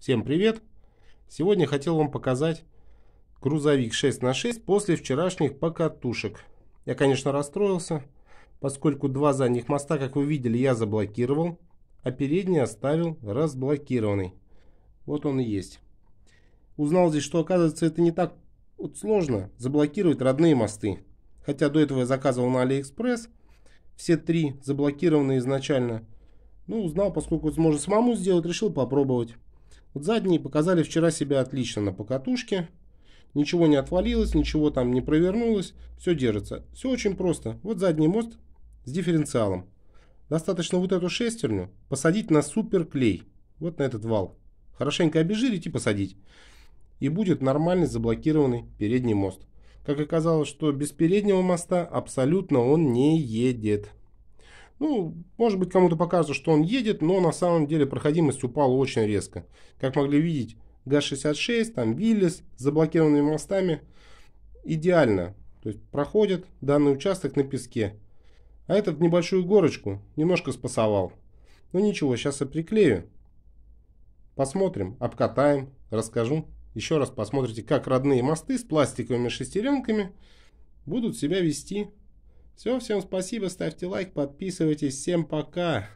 Всем привет! Сегодня хотел вам показать грузовик 6 на 6 после вчерашних покатушек. Я, конечно, расстроился, поскольку два задних моста, как вы видели, я заблокировал, а передний оставил разблокированный. Вот он и есть. Узнал здесь, что оказывается это не так вот сложно заблокировать родные мосты. Хотя до этого я заказывал на Алиэкспресс, все три заблокированы изначально. Ну, узнал, поскольку сможет самому сделать, решил попробовать. Вот задние показали вчера себя отлично на покатушке. Ничего не отвалилось, ничего там не провернулось. Все держится. Все очень просто. Вот задний мост с дифференциалом. Достаточно вот эту шестерню посадить на суперклей. Вот на этот вал. Хорошенько обезжирить и посадить. И будет нормальный заблокированный передний мост. Как оказалось, что без переднего моста абсолютно он не едет. Ну, может быть, кому-то покажется, что он едет, но на самом деле проходимость упала очень резко. Как могли видеть, ГАЗ-66, там Виллис с заблокированными мостами. Идеально. То есть проходит данный участок на песке. А этот небольшую горочку немножко спасовал. Ну ничего, сейчас я приклею. Посмотрим, обкатаем, расскажу. Еще раз посмотрите, как родные мосты с пластиковыми шестеренками будут себя вести все, всем спасибо, ставьте лайк, подписывайтесь. Всем пока!